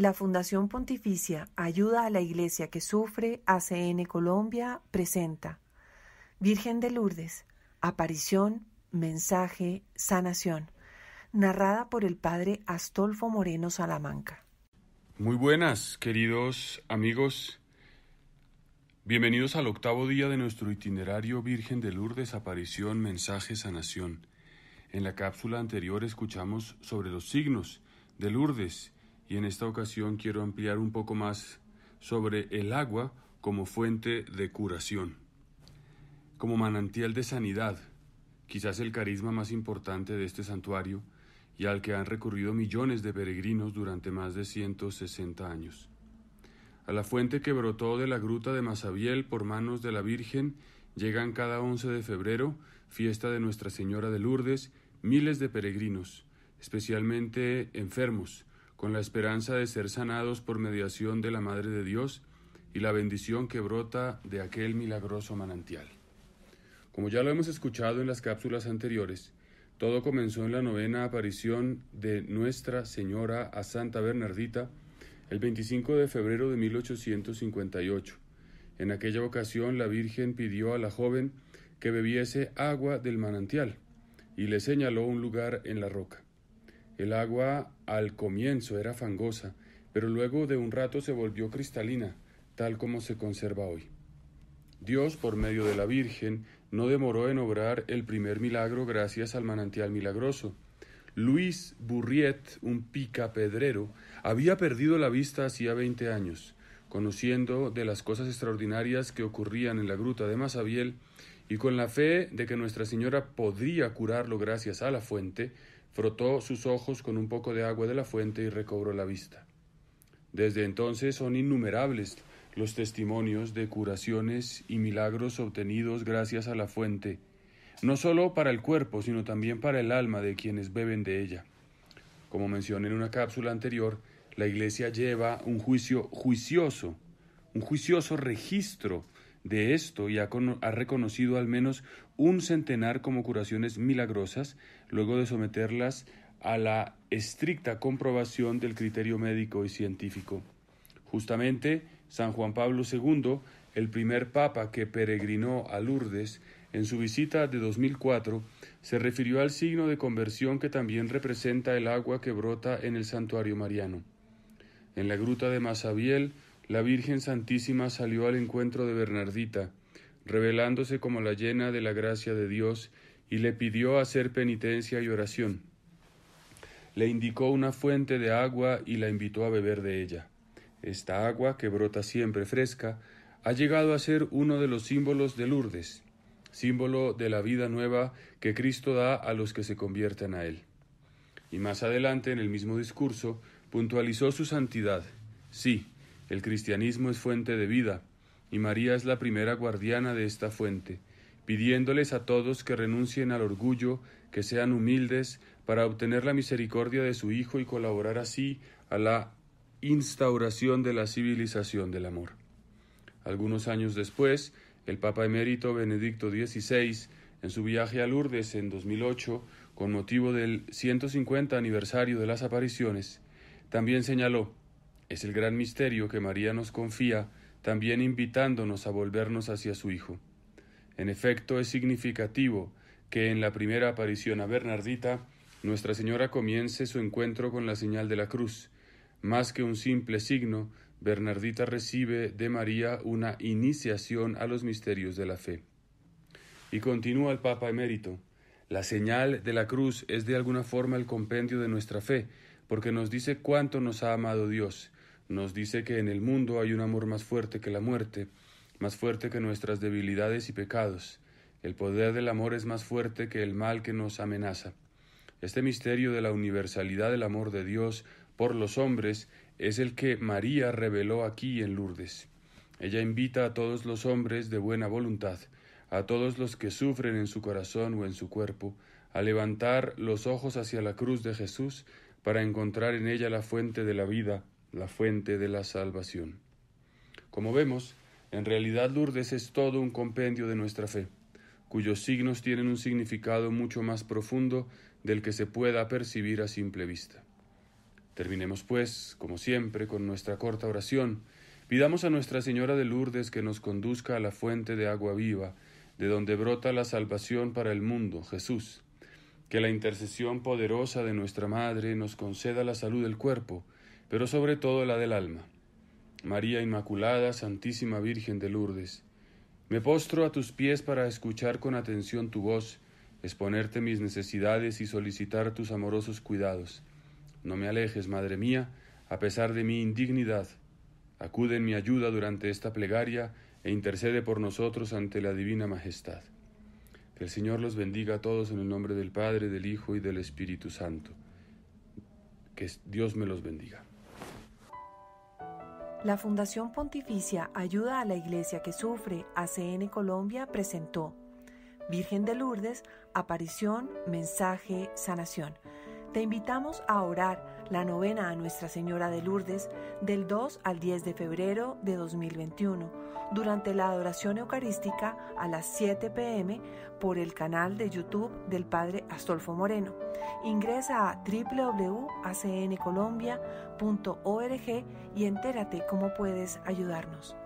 La Fundación Pontificia Ayuda a la Iglesia que Sufre ACN Colombia presenta Virgen de Lourdes, Aparición, Mensaje, Sanación, narrada por el Padre Astolfo Moreno Salamanca. Muy buenas, queridos amigos. Bienvenidos al octavo día de nuestro itinerario Virgen de Lourdes, Aparición, Mensaje, Sanación. En la cápsula anterior escuchamos sobre los signos de Lourdes y en esta ocasión quiero ampliar un poco más sobre el agua como fuente de curación, como manantial de sanidad, quizás el carisma más importante de este santuario y al que han recurrido millones de peregrinos durante más de 160 años. A la fuente que brotó de la gruta de Masabiel por manos de la Virgen llegan cada 11 de febrero, fiesta de Nuestra Señora de Lourdes, miles de peregrinos, especialmente enfermos, con la esperanza de ser sanados por mediación de la Madre de Dios y la bendición que brota de aquel milagroso manantial. Como ya lo hemos escuchado en las cápsulas anteriores, todo comenzó en la novena aparición de Nuestra Señora a Santa Bernardita el 25 de febrero de 1858. En aquella ocasión la Virgen pidió a la joven que bebiese agua del manantial y le señaló un lugar en la roca. El agua al comienzo era fangosa, pero luego de un rato se volvió cristalina, tal como se conserva hoy. Dios, por medio de la Virgen, no demoró en obrar el primer milagro gracias al manantial milagroso. Luis Burriet, un picapedrero, había perdido la vista hacía veinte años. Conociendo de las cosas extraordinarias que ocurrían en la gruta de Masabiel y con la fe de que Nuestra Señora podría curarlo gracias a la fuente, frotó sus ojos con un poco de agua de la fuente y recobró la vista. Desde entonces son innumerables los testimonios de curaciones y milagros obtenidos gracias a la fuente, no solo para el cuerpo, sino también para el alma de quienes beben de ella. Como mencioné en una cápsula anterior, la Iglesia lleva un juicio juicioso, un juicioso registro de esto y ha, reconocido al menos un centenar como curaciones milagrosas, luego de someterlas a la estricta comprobación del criterio médico y científico. Justamente, San Juan Pablo II, el primer papa que peregrinó a Lourdes, en su visita de 2004, se refirió al signo de conversión que también representa el agua que brota en el santuario mariano. En la gruta de Masabiel, la Virgen Santísima salió al encuentro de Bernardita, revelándose como la llena de la gracia de Dios, y le pidió hacer penitencia y oración. Le indicó una fuente de agua y la invitó a beber de ella. Esta agua, que brota siempre fresca, ha llegado a ser uno de los símbolos de Lourdes, símbolo de la vida nueva que Cristo da a los que se convierten a Él. Y más adelante, en el mismo discurso, puntualizó su santidad. Sí, el cristianismo es fuente de vida, y María es la primera guardiana de esta fuente, pidiéndoles a todos que renuncien al orgullo, que sean humildes, para obtener la misericordia de su Hijo y colaborar así a la instauración de la civilización del amor. Algunos años después, el Papa emérito Benedicto XVI, en su viaje a Lourdes en 2008, con motivo del 150 aniversario de las apariciones, también señaló es el gran misterio que María nos confía, también invitándonos a volvernos hacia su Hijo. En efecto, es significativo que en la primera aparición a Bernardita, Nuestra Señora comience su encuentro con la señal de la cruz. Más que un simple signo, Bernardita recibe de María una iniciación a los misterios de la fe. Y continúa el Papa emérito. La señal de la cruz es de alguna forma el compendio de nuestra fe, porque nos dice cuánto nos ha amado Dios, nos dice que en el mundo hay un amor más fuerte que la muerte, más fuerte que nuestras debilidades y pecados. El poder del amor es más fuerte que el mal que nos amenaza. Este misterio de la universalidad del amor de Dios por los hombres es el que María reveló aquí en Lourdes. Ella invita a todos los hombres de buena voluntad, a todos los que sufren en su corazón o en su cuerpo, a levantar los ojos hacia la cruz de Jesús para encontrar en ella la fuente de la vida la fuente de la salvación. Como vemos, en realidad Lourdes es todo un compendio de nuestra fe, cuyos signos tienen un significado mucho más profundo del que se pueda percibir a simple vista. Terminemos, pues, como siempre, con nuestra corta oración. Pidamos a Nuestra Señora de Lourdes que nos conduzca a la fuente de agua viva, de donde brota la salvación para el mundo, Jesús. Que la intercesión poderosa de nuestra Madre nos conceda la salud del cuerpo, pero sobre todo la del alma. María Inmaculada, Santísima Virgen de Lourdes, me postro a tus pies para escuchar con atención tu voz, exponerte mis necesidades y solicitar tus amorosos cuidados. No me alejes, Madre mía, a pesar de mi indignidad. Acude en mi ayuda durante esta plegaria e intercede por nosotros ante la Divina Majestad. Que el Señor los bendiga a todos en el nombre del Padre, del Hijo y del Espíritu Santo. Que Dios me los bendiga. La Fundación Pontificia Ayuda a la Iglesia que Sufre, ACN Colombia, presentó Virgen de Lourdes, Aparición, Mensaje, Sanación te invitamos a orar la novena a Nuestra Señora de Lourdes del 2 al 10 de febrero de 2021 durante la adoración eucarística a las 7 pm por el canal de YouTube del Padre Astolfo Moreno. Ingresa a www.acncolombia.org y entérate cómo puedes ayudarnos.